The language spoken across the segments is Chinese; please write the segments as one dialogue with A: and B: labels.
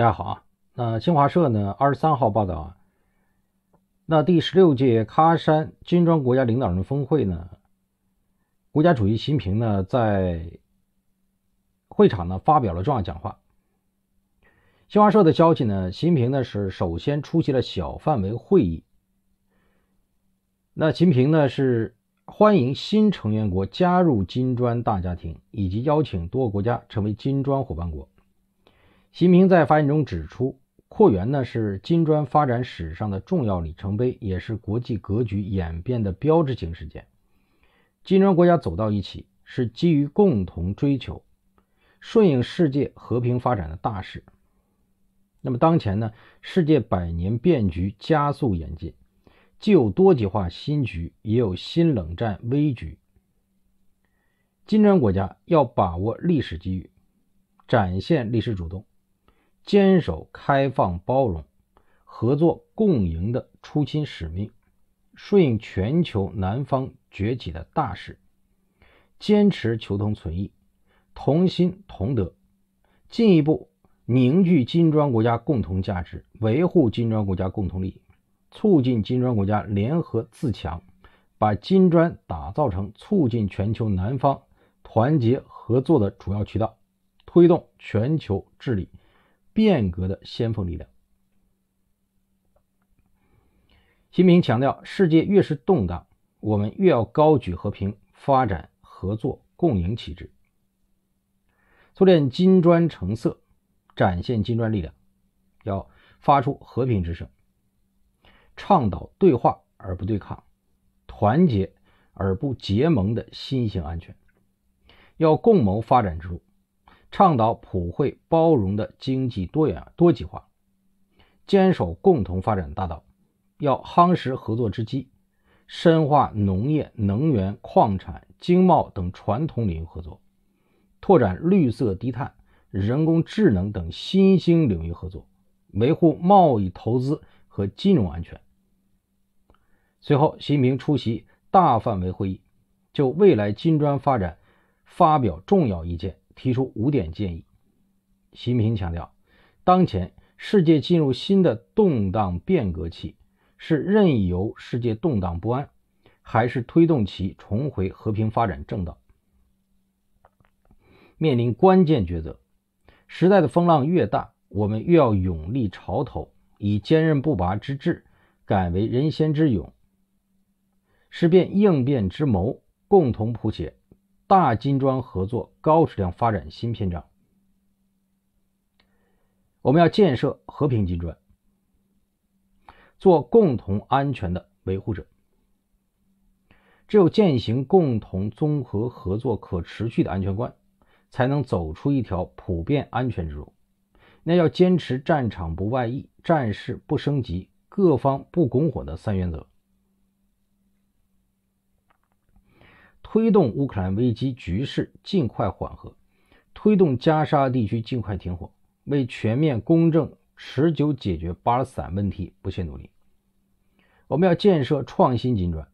A: 大家好啊！那新华社呢？二十三号报道啊，那第十六届喀山金砖国家领导人峰会呢，国家主席习近平呢在会场呢发表了重要讲话。新华社的消息呢，习近平呢是首先出席了小范围会议。那习近平呢是欢迎新成员国加入金砖大家庭，以及邀请多个国家成为金砖伙伴国。习近平在发言中指出，扩员呢是金砖发展史上的重要里程碑，也是国际格局演变的标志性事件。金砖国家走到一起，是基于共同追求、顺应世界和平发展的大势。那么当前呢，世界百年变局加速演进，既有多极化新局，也有新冷战危局。金砖国家要把握历史机遇，展现历史主动。坚守开放、包容、合作共赢的初心使命，顺应全球南方崛起的大势，坚持求同存异、同心同德，进一步凝聚金砖国家共同价值，维护金砖国家共同利益，促进金砖国家联合自强，把金砖打造成促进全球南方团结合作的主要渠道，推动全球治理。变革的先锋力量。习近平强调，世界越是动荡，我们越要高举和平发展合作共赢旗帜，苏练金砖成色，展现金砖力量，要发出和平之声，倡导对话而不对抗，团结而不结盟的新型安全，要共谋发展之路。倡导普惠包容的经济多元多极化，坚守共同发展大道，要夯实合作之基，深化农业、能源、矿产、经贸等传统领域合作，拓展绿色低碳、人工智能等新兴领域合作，维护贸易、投资和金融安全。随后，习近平出席大范围会议，就未来金砖发展发表重要意见。提出五点建议。习近平强调，当前世界进入新的动荡变革期，是任由世界动荡不安，还是推动其重回和平发展正道，面临关键抉择。时代的风浪越大，我们越要勇立潮头，以坚韧不拔之志，敢为人先之勇，是变应变之谋，共同谱写。大金砖合作高质量发展新篇章。我们要建设和平金砖，做共同安全的维护者。只有践行共同、综合、合作、可持续的安全观，才能走出一条普遍安全之路。那要坚持战场不外溢、战事不升级、各方不拱火的三原则。推动乌克兰危机局势尽快缓和，推动加沙地区尽快停火，为全面公正、持久解决巴勒斯坦问题不懈努力。我们要建设创新金砖，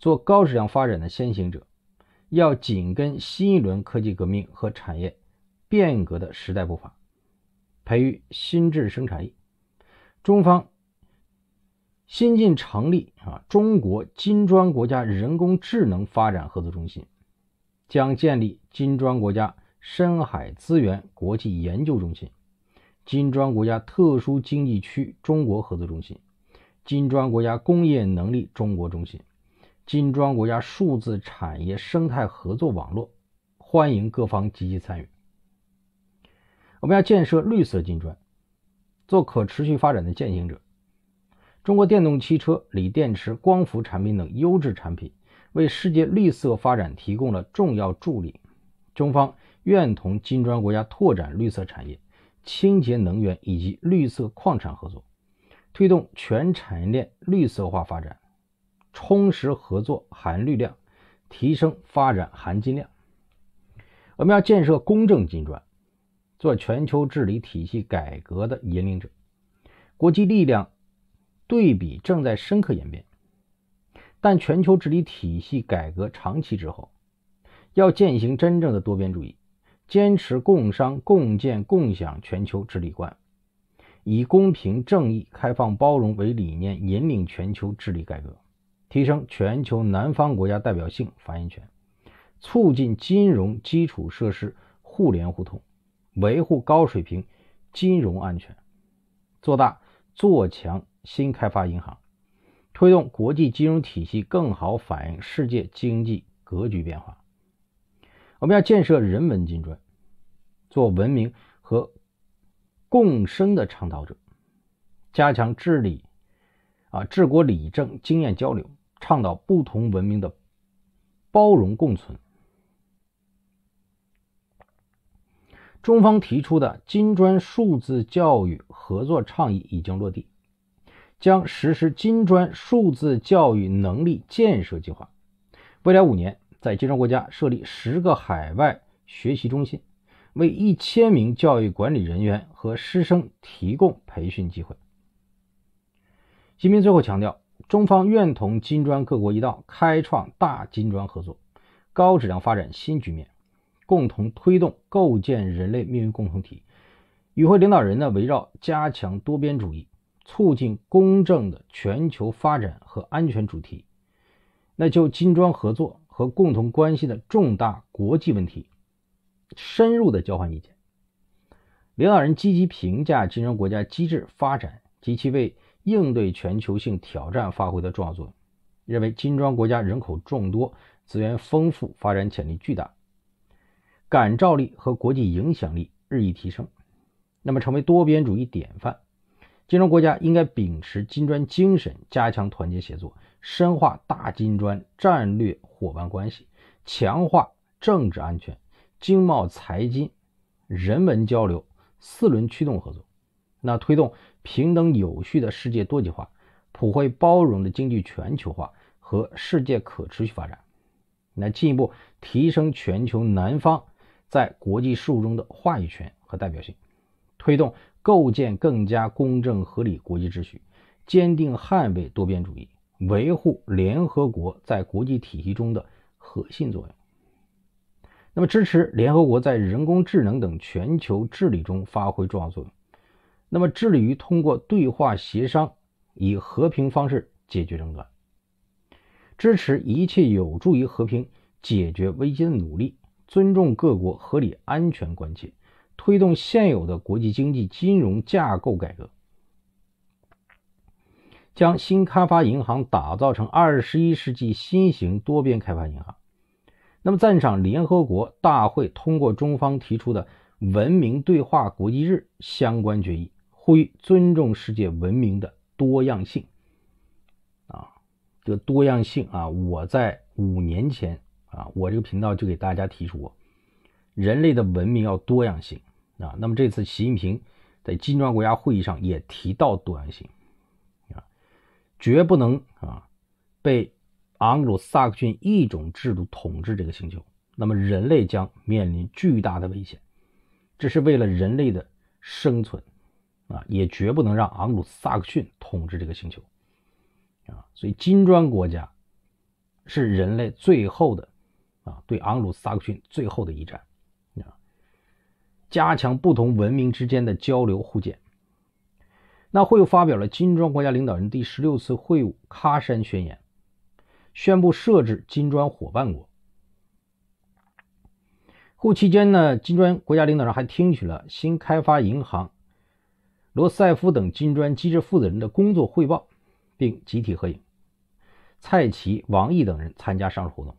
A: 做高质量发展的先行者，要紧跟新一轮科技革命和产业变革的时代步伐，培育新质生产力。中方。新近成立啊，中国金砖国家人工智能发展合作中心将建立金砖国家深海资源国际研究中心、金砖国家特殊经济区中国合作中心、金砖国家工业能力中国中心、金砖国家数字产业生态合作网络，欢迎各方积极参与。我们要建设绿色金砖，做可持续发展的践行者。中国电动汽车、锂电池、光伏产品等优质产品，为世界绿色发展提供了重要助力。中方愿同金砖国家拓展绿色产业、清洁能源以及绿色矿产合作，推动全产业链绿色化发展，充实合作含绿量，提升发展含金量。我们要建设公正金砖，做全球治理体系改革的引领者，国际力量。对比正在深刻演变，但全球治理体系改革长期之后，要践行真正的多边主义，坚持共商共建共享全球治理观，以公平正义、开放包容为理念，引领全球治理改革，提升全球南方国家代表性、发言权，促进金融基础设施互联互通，维护高水平金融安全，做大做强。新开发银行推动国际金融体系更好反映世界经济格局变化。我们要建设人文金砖，做文明和共生的倡导者，加强治理啊治国理政经验交流，倡导不同文明的包容共存。中方提出的金砖数字教育合作倡议已经落地。将实施金砖数字教育能力建设计划，未来五年在金砖国家设立十个海外学习中心，为一千名教育管理人员和师生提供培训机会。习近平最后强调，中方愿同金砖各国一道，开创大金砖合作高质量发展新局面，共同推动构建人类命运共同体。与会领导人呢围绕加强多边主义。促进公正的全球发展和安全主题，那就金砖合作和共同关系的重大国际问题深入的交换意见。领导人积极评价金砖国家机制发展及其为应对全球性挑战发挥的重要作用，认为金砖国家人口众多、资源丰富、发展潜力巨大，感召力和国际影响力日益提升，那么成为多边主义典范。金砖国家应该秉持金砖精神，加强团结协作，深化大金砖战略伙伴关系，强化政治安全、经贸财经、人文交流四轮驱动合作。那推动平等有序的世界多极化、普惠包容的经济全球化和世界可持续发展。那进一步提升全球南方在国际事务中的话语权和代表性，推动。构建更加公正合理国际秩序，坚定捍卫多边主义，维护联合国在国际体系中的核心作用。那么，支持联合国在人工智能等全球治理中发挥重要作用。那么，致力于通过对话协商，以和平方式解决争端。支持一切有助于和平解决危机的努力，尊重各国合理安全关切。推动现有的国际经济金融架构改革，将新开发银行打造成二十一世纪新型多边开发银行。那么，赞赏联合国大会通过中方提出的“文明对话国际日”相关决议，呼吁尊重世界文明的多样性。啊，这个多样性啊，我在五年前啊，我这个频道就给大家提出过，人类的文明要多样性。啊，那么这次习近平在金砖国家会议上也提到，担心啊，绝不能啊，被昂鲁萨克逊一种制度统治这个星球，那么人类将面临巨大的危险。这是为了人类的生存啊，也绝不能让昂鲁萨克逊统治这个星球啊。所以金砖国家是人类最后的啊，对昂鲁萨克逊最后的一战。加强不同文明之间的交流互鉴。那会又发表了金砖国家领导人第十六次会晤喀山宣言，宣布设置金砖伙伴国。会期间呢，金砖国家领导人还听取了新开发银行罗塞夫等金砖机制负责人的工作汇报，并集体合影。蔡奇、王毅等人参加上述活动。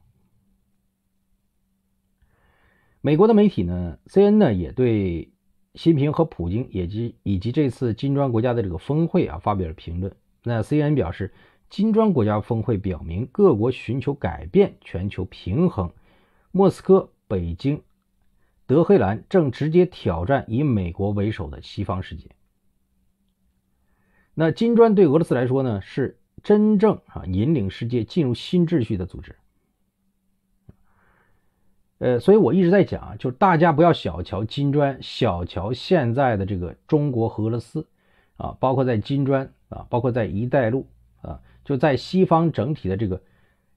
A: 美国的媒体呢，C N 呢也对习近平和普京以及以及这次金砖国家的这个峰会啊发表了评论。那 C N 表示，金砖国家峰会表明各国寻求改变全球平衡，莫斯科、北京、德黑兰正直接挑战以美国为首的西方世界。那金砖对俄罗斯来说呢，是真正啊引领世界进入新秩序的组织。呃，所以我一直在讲，就是大家不要小瞧金砖，小瞧现在的这个中国、和俄罗斯，啊，包括在金砖啊，包括在一带一路啊，就在西方整体的这个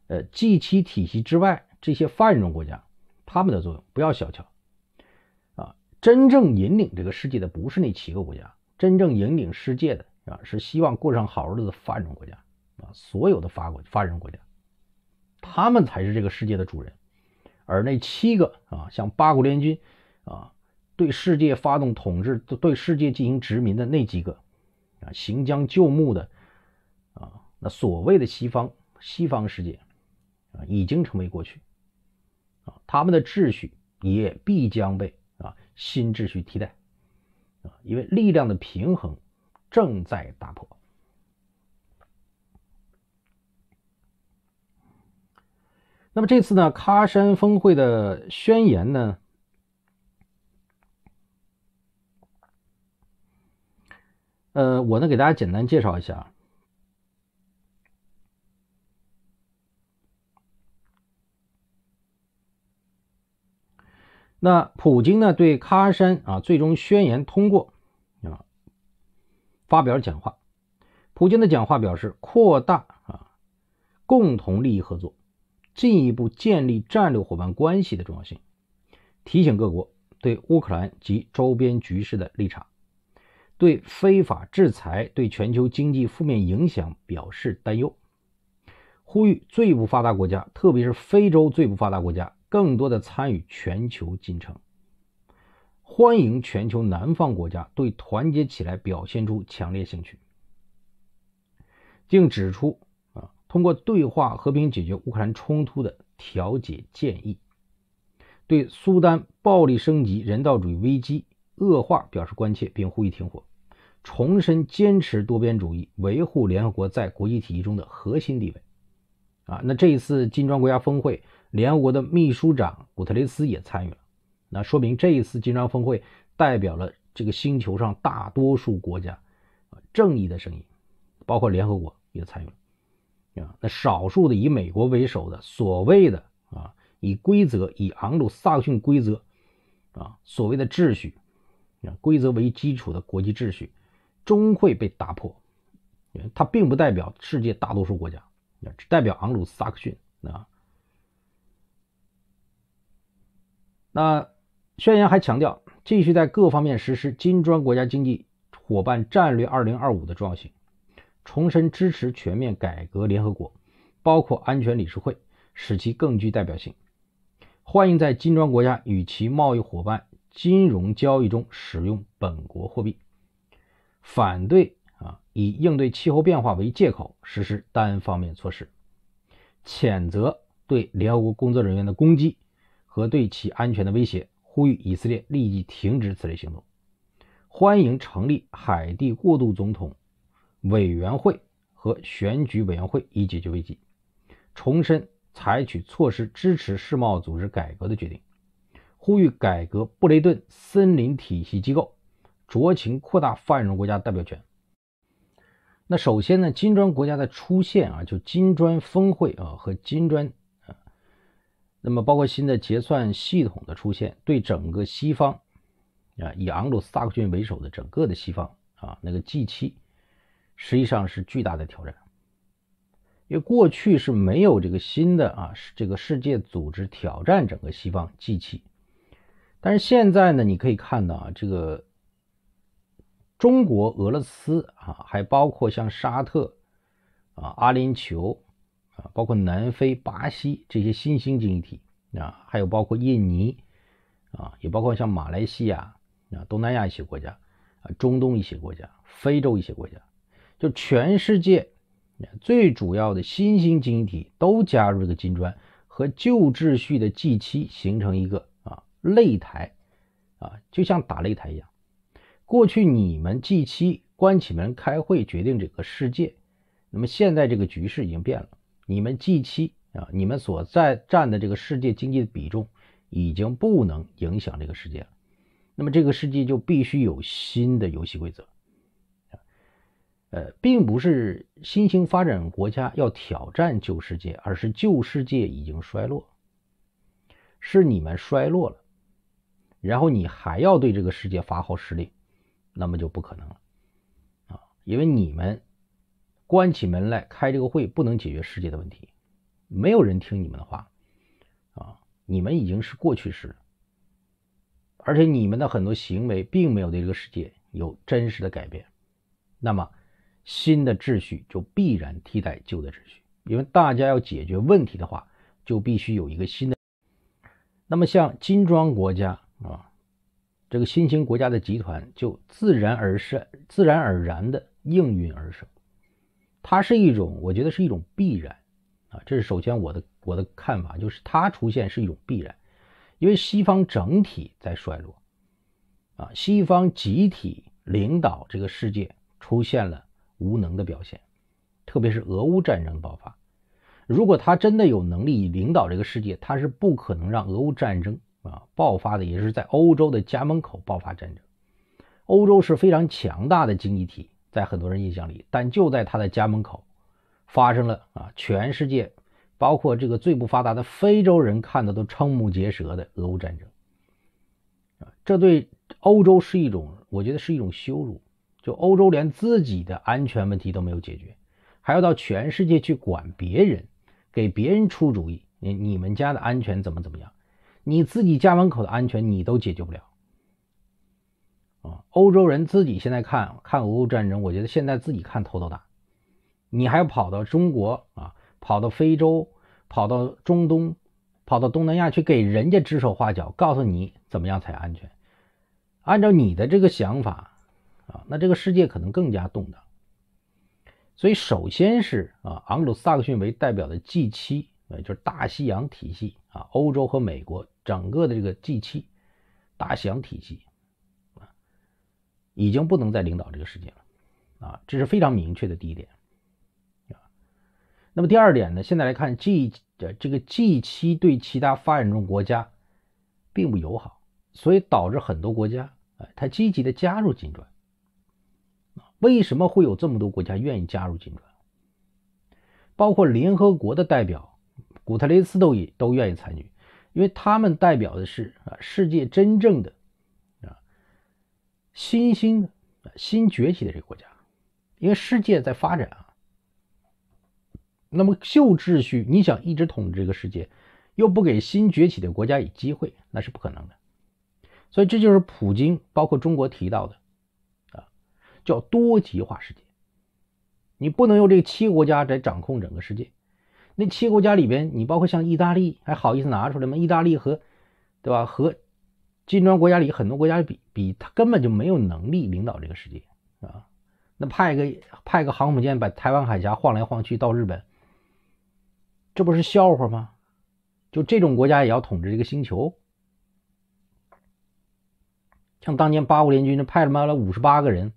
A: 呃 G7 体系之外，这些发展中国家他们的作用不要小瞧，啊，真正引领这个世界的不是那七个国家，真正引领世界的啊是希望过上好日子发展中国家啊，所有的发国发展中国家，他们才是这个世界的主人。而那七个啊，像八国联军啊，对世界发动统治、对世界进行殖民的那几个啊，行将就木的啊，那所谓的西方、西方世界啊，已经成为过去啊，他们的秩序也必将被啊新秩序替代啊，因为力量的平衡正在打破。那么这次呢，喀山峰会的宣言呢？呃，我呢给大家简单介绍一下。那普京呢对喀山啊最终宣言通过啊发表讲话，普京的讲话表示扩大啊共同利益合作。进一步建立战略伙伴关系的重要性，提醒各国对乌克兰及周边局势的立场，对非法制裁对全球经济负面影响表示担忧，呼吁最不发达国家，特别是非洲最不发达国家，更多的参与全球进程，欢迎全球南方国家对团结起来表现出强烈兴趣，并指出。通过对话和平解决乌克兰冲突的调解建议，对苏丹暴力升级、人道主义危机恶化表示关切，并呼吁停火，重申坚持多边主义，维护联合国在国际体系中的核心地位。啊，那这一次金砖国家峰会，联合国的秘书长古特雷斯也参与了，那说明这一次金砖峰会代表了这个星球上大多数国家正义的声音，包括联合国也参与了。啊，那少数的以美国为首的所谓的啊，以规则、以昂鲁萨克逊规则啊，所谓的秩序啊，规则为基础的国际秩序，终会被打破，它并不代表世界大多数国家，只代表昂鲁萨克逊啊。那宣言还强调，继续在各方面实施金砖国家经济伙伴战略2025的重要性。重申支持全面改革联合国，包括安全理事会，使其更具代表性。欢迎在金砖国家与其贸易伙伴金融交易中使用本国货币。反对啊以应对气候变化为借口实施单方面措施。谴责对联合国工作人员的攻击和对其安全的威胁，呼吁以色列立即停止此类行动。欢迎成立海地过渡总统。委员会和选举委员会以解决危机，重申采取措施支持世贸组织改革的决定，呼吁改革布雷顿森林体系机构，酌情扩大泛展国家代表权。那首先呢，金砖国家的出现啊，就金砖峰会啊和金砖啊，那么包括新的结算系统的出现，对整个西方啊，以昂鲁萨克逊为首的整个的西方啊，那个 G 七。实际上是巨大的挑战，因为过去是没有这个新的啊，这个世界组织挑战整个西方机器。但是现在呢，你可以看到啊，这个中国、俄罗斯啊，还包括像沙特啊、阿联酋啊，包括南非、巴西这些新兴经济体啊，还有包括印尼啊，也包括像马来西亚啊，东南亚一些国家啊，中东一些国家，非洲一些国家。就全世界最主要的新兴经济体都加入这个金砖，和旧秩序的 G7 形成一个啊擂台，啊就像打擂台一样。过去你们 G7 关起门开会决定这个世界，那么现在这个局势已经变了，你们 G7 啊，你们所在占的这个世界经济的比重已经不能影响这个世界了，那么这个世界就必须有新的游戏规则。呃，并不是新兴发展国家要挑战旧世界，而是旧世界已经衰落，是你们衰落了，然后你还要对这个世界发号施令，那么就不可能了啊！因为你们关起门来开这个会，不能解决世界的问题，没有人听你们的话啊！你们已经是过去式了，而且你们的很多行为并没有对这个世界有真实的改变，那么。新的秩序就必然替代旧的秩序，因为大家要解决问题的话，就必须有一个新的。那么，像金砖国家啊，这个新兴国家的集团就自然而生、自然而然的应运而生。它是一种，我觉得是一种必然啊。这是首先我的我的看法，就是它出现是一种必然，因为西方整体在衰落啊，西方集体领导这个世界出现了。无能的表现，特别是俄乌战争爆发。如果他真的有能力领导这个世界，他是不可能让俄乌战争啊爆发的，也是在欧洲的家门口爆发战争。欧洲是非常强大的经济体，在很多人印象里，但就在他的家门口发生了啊，全世界包括这个最不发达的非洲人看的都瞠目结舌的俄乌战争啊，这对欧洲是一种，我觉得是一种羞辱。就欧洲连自己的安全问题都没有解决，还要到全世界去管别人，给别人出主意。你你们家的安全怎么怎么样？你自己家门口的安全你都解决不了啊！欧洲人自己现在看看俄乌战争，我觉得现在自己看头都大。你还要跑到中国啊，跑到非洲，跑到中东，跑到东南亚去给人家指手画脚，告诉你怎么样才安全？按照你的这个想法。啊，那这个世界可能更加动荡，所以首先是啊，昂格鲁萨克逊为代表的 G 七，呃，就是大西洋体系啊，欧洲和美国整个的这个 G 七大西洋体系啊，已经不能再领导这个世界了啊，这是非常明确的第一点啊。那么第二点呢，现在来看 G 这个 G 七对其他发展中国家并不友好，所以导致很多国家哎，它积极的加入金砖。为什么会有这么多国家愿意加入金砖？包括联合国的代表古特雷斯都也都愿意参与，因为他们代表的是啊世界真正的啊新兴的、新崛起的这个国家，因为世界在发展啊。那么旧秩序，你想一直统治这个世界，又不给新崛起的国家以机会，那是不可能的。所以这就是普京包括中国提到的。叫多极化世界，你不能用这七个国家在掌控整个世界。那七国家里边，你包括像意大利，还好意思拿出来吗？意大利和，对吧？和金砖国家里很多国家比，比他根本就没有能力领导这个世界啊！那派个派个航母舰把台湾海峡晃来晃去到日本，这不是笑话吗？就这种国家也要统治这个星球？像当年八国联军，派他妈了五十八个人。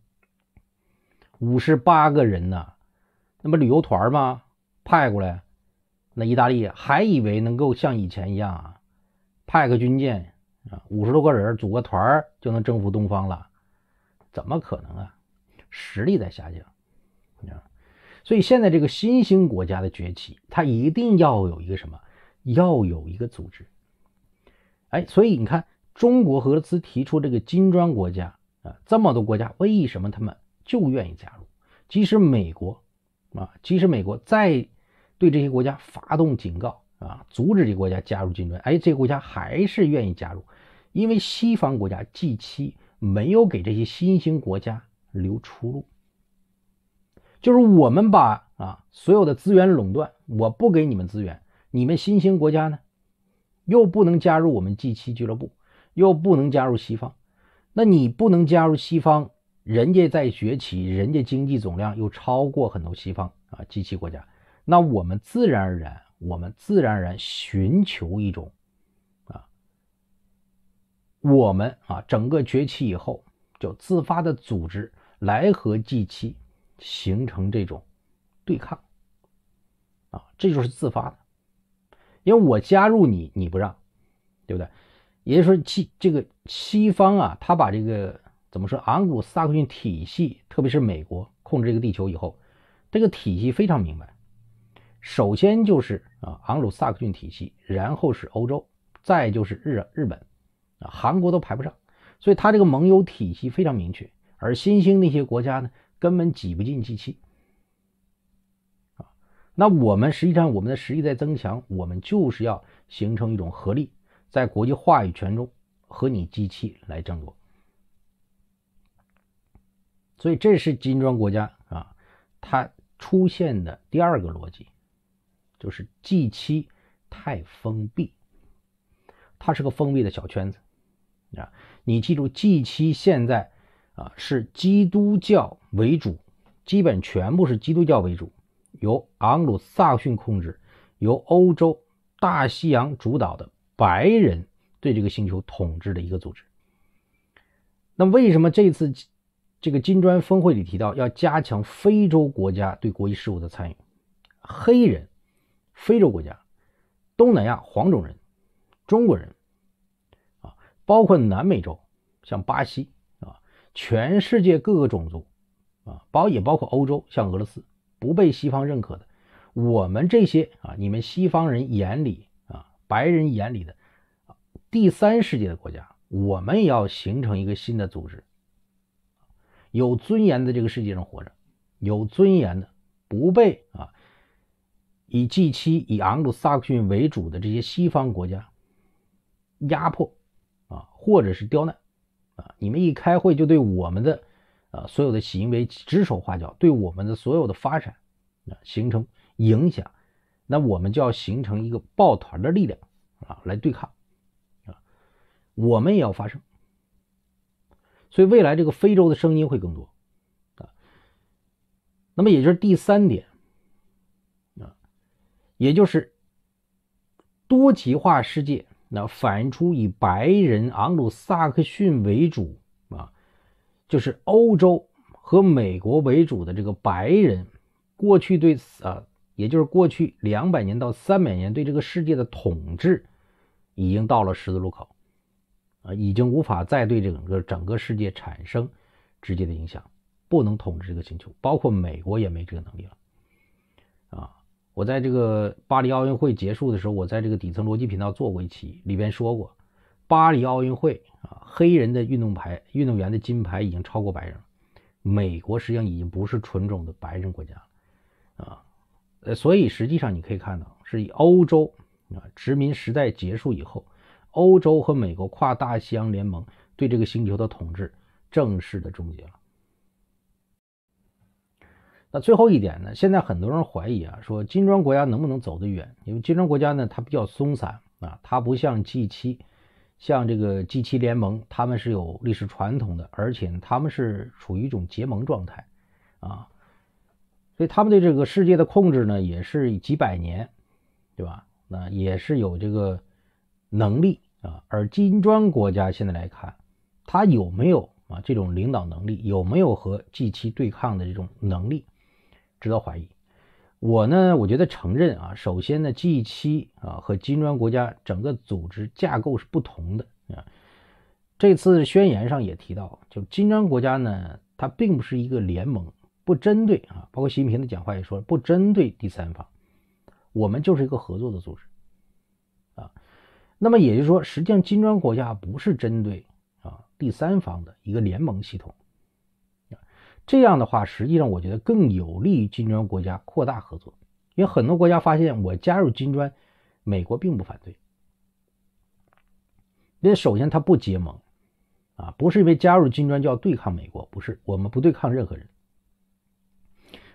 A: 五十八个人呢，那不旅游团吗？派过来，那意大利还以为能够像以前一样啊，派个军舰啊，五十多个人组个团就能征服东方了，怎么可能啊？实力在下降啊，所以现在这个新兴国家的崛起，它一定要有一个什么，要有一个组织。哎，所以你看，中国、俄罗斯提出这个金砖国家啊，这么多国家，为什么他们？就愿意加入，即使美国，啊，即使美国再对这些国家发动警告啊，阻止这国家加入金砖，哎，这些国家还是愿意加入，因为西方国家 G 七没有给这些新兴国家留出路，就是我们把啊所有的资源垄断，我不给你们资源，你们新兴国家呢又不能加入我们 G 七俱乐部，又不能加入西方，那你不能加入西方。人家在崛起，人家经济总量又超过很多西方啊，G7 国家，那我们自然而然，我们自然而然寻求一种，啊，我们啊整个崛起以后就自发的组织来和 G7 形成这种对抗，啊，这就是自发的，因为我加入你你不让，对不对？也就是说，西这个西方啊，他把这个。怎么说？昂古萨克逊体系，特别是美国控制这个地球以后，这个体系非常明白。首先就是啊，昂古萨克逊体系，然后是欧洲，再就是日日本，啊，韩国都排不上。所以它这个盟友体系非常明确。而新兴那些国家呢，根本挤不进机器。啊，那我们实际上我们的实力在增强，我们就是要形成一种合力，在国际话语权中和你机器来争夺。所以这是金砖国家啊，它出现的第二个逻辑，就是 G 七太封闭，它是个封闭的小圈子啊。你记住，G 七现在啊是基督教为主，基本全部是基督教为主，由昂鲁萨克逊控制，由欧洲大西洋主导的白人对这个星球统治的一个组织。那为什么这次？这个金砖峰会里提到，要加强非洲国家对国际事务的参与。黑人、非洲国家、东南亚黄种人、中国人，啊，包括南美洲，像巴西啊，全世界各个种族，啊，包也包括欧洲，像俄罗斯，不被西方认可的，我们这些啊，你们西方人眼里啊，白人眼里的啊，第三世界的国家，我们也要形成一个新的组织。有尊严的这个世界上活着，有尊严的不被啊以 G 七以昂格鲁萨克逊为主的这些西方国家压迫啊或者是刁难啊，你们一开会就对我们的啊所有的行为指手画脚，对我们的所有的发展啊形成影响，那我们就要形成一个抱团的力量啊来对抗啊，我们也要发声。所以未来这个非洲的声音会更多，啊，那么也就是第三点，啊，也就是多极化世界，那反映出以白人昂鲁萨克逊为主啊，就是欧洲和美国为主的这个白人，过去对啊，也就是过去两百年到三百年对这个世界的统治，已经到了十字路口。啊，已经无法再对整个整个世界产生直接的影响，不能统治这个星球，包括美国也没这个能力了。啊，我在这个巴黎奥运会结束的时候，我在这个底层逻辑频道做过一期，里边说过，巴黎奥运会啊，黑人的运动牌运动员的金牌已经超过白人了，美国实际上已经不是纯种的白人国家了。啊，呃，所以实际上你可以看到，是以欧洲啊，殖民时代结束以后。欧洲和美国跨大西洋联盟对这个星球的统治正式的终结了。那最后一点呢？现在很多人怀疑啊，说金砖国家能不能走得远？因为金砖国家呢，它比较松散啊，它不像 G 七，像这个 G 七联盟，他们是有历史传统的，而且他们是处于一种结盟状态啊，所以他们对这个世界的控制呢，也是几百年，对吧？那也是有这个能力。啊，而金砖国家现在来看，它有没有啊这种领导能力，有没有和 G7 对抗的这种能力，值得怀疑。我呢，我觉得承认啊，首先呢，G7 啊和金砖国家整个组织架构是不同的啊。这次宣言上也提到，就金砖国家呢，它并不是一个联盟，不针对啊，包括习近平的讲话也说，不针对第三方，我们就是一个合作的组织。那么也就是说，实际上金砖国家不是针对啊第三方的一个联盟系统。这样的话，实际上我觉得更有利于金砖国家扩大合作，因为很多国家发现我加入金砖，美国并不反对。因为首先它不结盟，啊，不是因为加入金砖就要对抗美国，不是，我们不对抗任何人。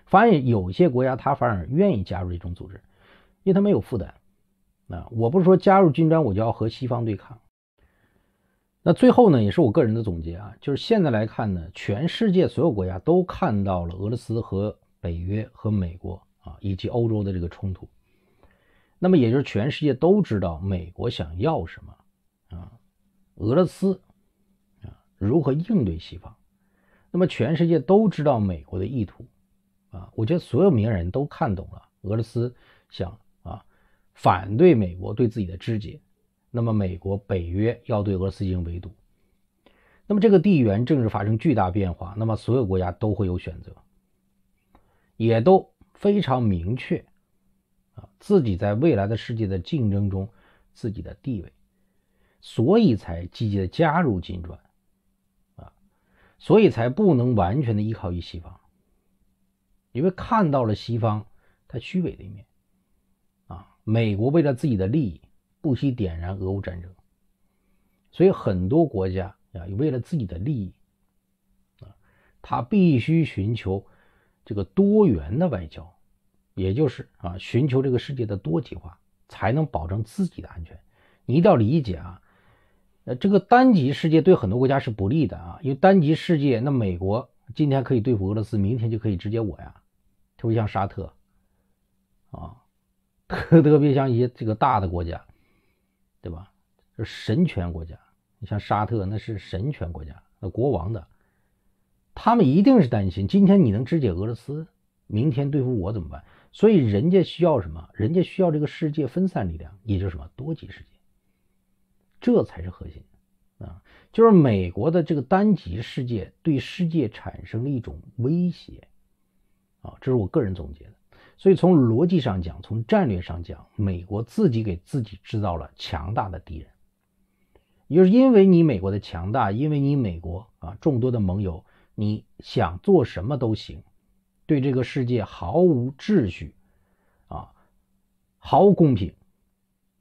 A: 反而有些国家他反而愿意加入这种组织，因为他没有负担。啊，我不是说加入军端我就要和西方对抗。那最后呢，也是我个人的总结啊，就是现在来看呢，全世界所有国家都看到了俄罗斯和北约和美国啊，以及欧洲的这个冲突。那么也就是全世界都知道美国想要什么啊，俄罗斯啊如何应对西方。那么全世界都知道美国的意图啊，我觉得所有名人都看懂了俄罗斯想。反对美国对自己的肢解，那么美国北约要对俄罗斯进行围堵，那么这个地缘政治发生巨大变化，那么所有国家都会有选择，也都非常明确，啊，自己在未来的世界的竞争中自己的地位，所以才积极的加入金砖，啊，所以才不能完全的依靠于西方，因为看到了西方它虚伪的一面。美国为了自己的利益，不惜点燃俄乌战争，所以很多国家啊，为了自己的利益，啊，他必须寻求这个多元的外交，也就是啊，寻求这个世界的多极化，才能保证自己的安全。你一定要理解啊，呃，这个单极世界对很多国家是不利的啊，因为单极世界，那美国今天可以对付俄罗斯，明天就可以直接我呀，特别像沙特，啊。特别像一些这个大的国家，对吧？是神权国家，你像沙特那是神权国家，那国王的，他们一定是担心今天你能肢解俄罗斯，明天对付我怎么办？所以人家需要什么？人家需要这个世界分散力量，也就是什么多极世界，这才是核心啊！就是美国的这个单极世界对世界产生了一种威胁啊，这是我个人总结的。所以，从逻辑上讲，从战略上讲，美国自己给自己制造了强大的敌人。也就是因为你美国的强大，因为你美国啊众多的盟友，你想做什么都行，对这个世界毫无秩序，啊，毫无公平，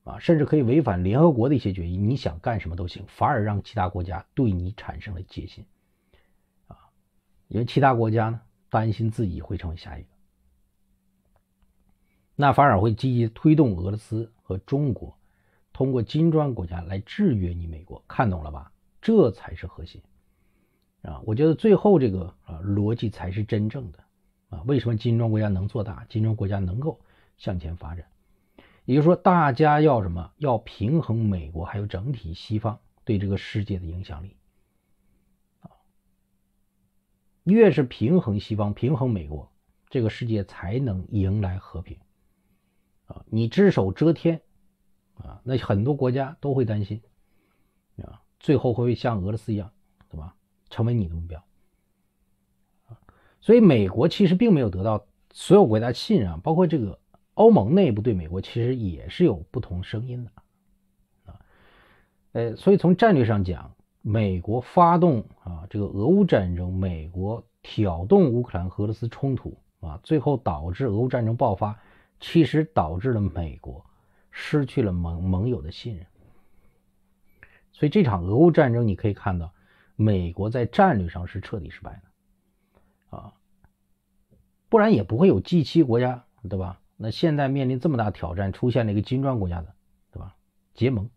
A: 啊，甚至可以违反联合国的一些决议，你想干什么都行，反而让其他国家对你产生了戒心，啊，因为其他国家呢担心自己会成为下一个。那反而会积极推动俄罗斯和中国通过金砖国家来制约你美国，看懂了吧？这才是核心啊！我觉得最后这个啊逻辑才是真正的啊。为什么金砖国家能做大？金砖国家能够向前发展？也就是说，大家要什么？要平衡美国还有整体西方对这个世界的影响力啊。越是平衡西方，平衡美国，这个世界才能迎来和平。啊，你只手遮天，啊，那很多国家都会担心，啊，最后会像俄罗斯一样，对吧？成为你的目标？所以美国其实并没有得到所有国家信任，包括这个欧盟内部对美国其实也是有不同声音的，啊，呃，所以从战略上讲，美国发动啊这个俄乌战争，美国挑动乌克兰和俄罗斯冲突，啊，最后导致俄乌战争爆发。其实导致了美国失去了盟盟友的信任，所以这场俄乌战争你可以看到，美国在战略上是彻底失败的，啊，不然也不会有 G 七国家对吧？那现在面临这么大挑战，出现了一个金砖国家的对吧？结盟，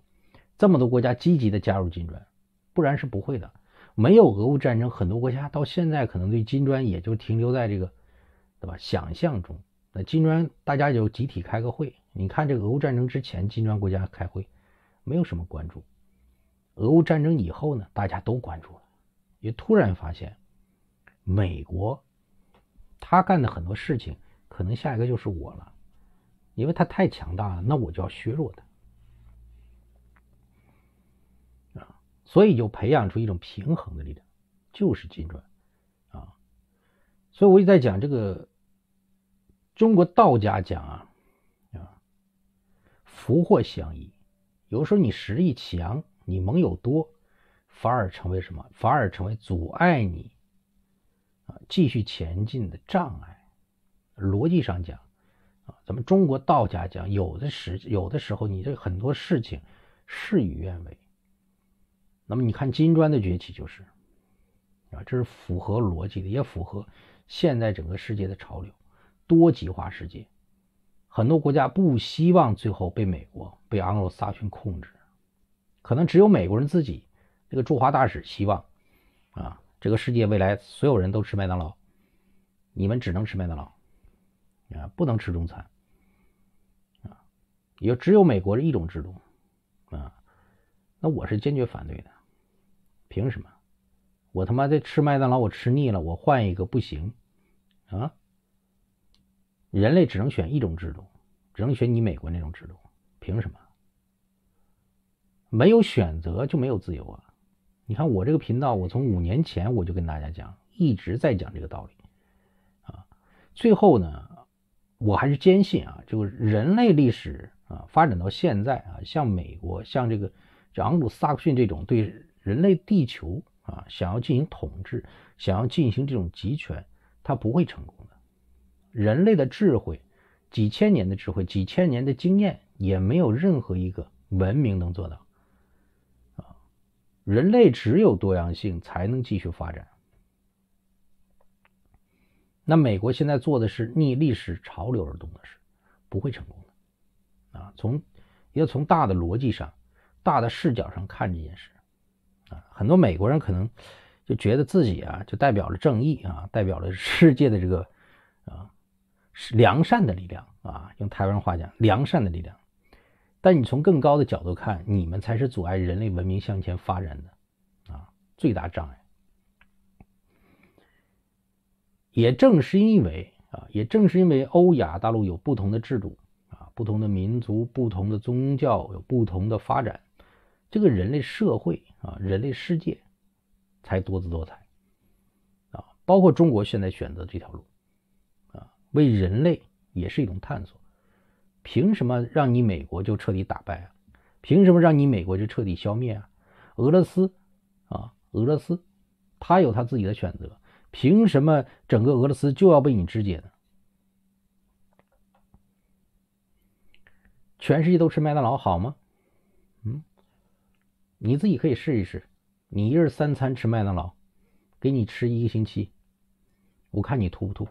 A: 这么多国家积极的加入金砖，不然是不会的。没有俄乌战争，很多国家到现在可能对金砖也就停留在这个对吧？想象中。那金砖大家就集体开个会，你看这个俄乌战争之前，金砖国家开会，没有什么关注；俄乌战争以后呢，大家都关注了，也突然发现，美国，他干的很多事情，可能下一个就是我了，因为他太强大了，那我就要削弱他，啊，所以就培养出一种平衡的力量，就是金砖，啊，所以我也在讲这个。中国道家讲啊啊，福祸相依。有时候你实力强，你盟友多，反而成为什么？反而成为阻碍你啊继续前进的障碍。逻辑上讲啊，咱们中国道家讲，有的时有的时候，你这很多事情事与愿违。那么你看金砖的崛起就是啊，这是符合逻辑的，也符合现在整个世界的潮流。多极化世界，很多国家不希望最后被美国、被昂 n 萨逊控制，可能只有美国人自己，这个驻华大使希望，啊，这个世界未来所有人都吃麦当劳，你们只能吃麦当劳，啊，不能吃中餐，啊，也只有美国一种制度，啊，那我是坚决反对的，凭什么？我他妈这吃麦当劳我吃腻了，我换一个不行，啊？人类只能选一种制度，只能选你美国那种制度，凭什么？没有选择就没有自由啊！你看我这个频道，我从五年前我就跟大家讲，一直在讲这个道理啊。最后呢，我还是坚信啊，就是人类历史啊发展到现在啊，像美国，像这个昂鲁萨克逊这种对人类地球啊想要进行统治、想要进行这种集权，它不会成功的。人类的智慧，几千年的智慧，几千年的经验，也没有任何一个文明能做到。啊，人类只有多样性才能继续发展。那美国现在做的是逆历史潮流而动的事，不会成功的。啊，从要从大的逻辑上、大的视角上看这件事。啊，很多美国人可能就觉得自己啊，就代表了正义啊，代表了世界的这个啊。是良善的力量啊！用台湾话讲，良善的力量。但你从更高的角度看，你们才是阻碍人类文明向前发展的啊最大障碍。也正是因为啊，也正是因为欧亚大陆有不同的制度啊、不同的民族、不同的宗教、有不同的发展，这个人类社会啊、人类世界才多姿多彩啊。包括中国现在选择这条路。为人类也是一种探索，凭什么让你美国就彻底打败啊？凭什么让你美国就彻底消灭啊？俄罗斯，啊，俄罗斯，他有他自己的选择，凭什么整个俄罗斯就要被你肢解呢？全世界都吃麦当劳好吗？嗯，你自己可以试一试，你一日三餐吃麦当劳，给你吃一个星期，我看你吐不吐。